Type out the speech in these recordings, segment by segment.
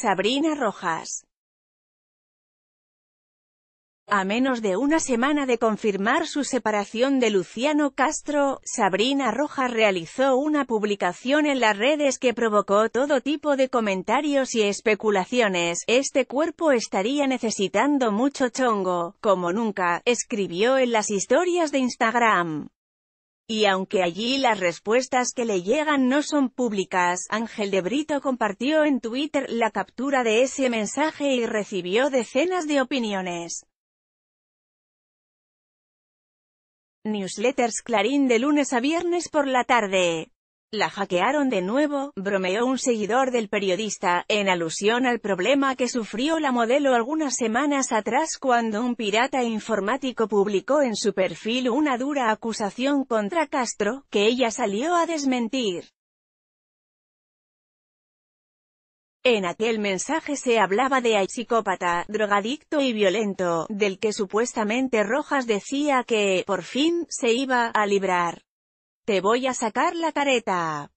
Sabrina Rojas. A menos de una semana de confirmar su separación de Luciano Castro, Sabrina Rojas realizó una publicación en las redes que provocó todo tipo de comentarios y especulaciones. Este cuerpo estaría necesitando mucho chongo, como nunca, escribió en las historias de Instagram. Y aunque allí las respuestas que le llegan no son públicas, Ángel de Brito compartió en Twitter la captura de ese mensaje y recibió decenas de opiniones. Newsletters Clarín de lunes a viernes por la tarde. La hackearon de nuevo, bromeó un seguidor del periodista, en alusión al problema que sufrió la modelo algunas semanas atrás cuando un pirata informático publicó en su perfil una dura acusación contra Castro, que ella salió a desmentir. En aquel mensaje se hablaba de psicópata, drogadicto y violento, del que supuestamente Rojas decía que, por fin, se iba a librar. Te voy a sacar la careta.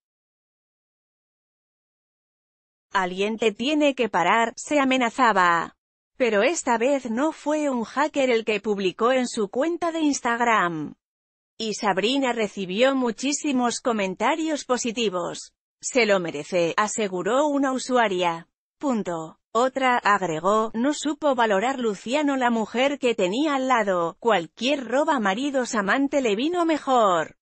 Alguien te tiene que parar, se amenazaba. Pero esta vez no fue un hacker el que publicó en su cuenta de Instagram. Y Sabrina recibió muchísimos comentarios positivos. Se lo merece, aseguró una usuaria. Punto. Otra, agregó, no supo valorar Luciano la mujer que tenía al lado, cualquier roba maridos amante le vino mejor.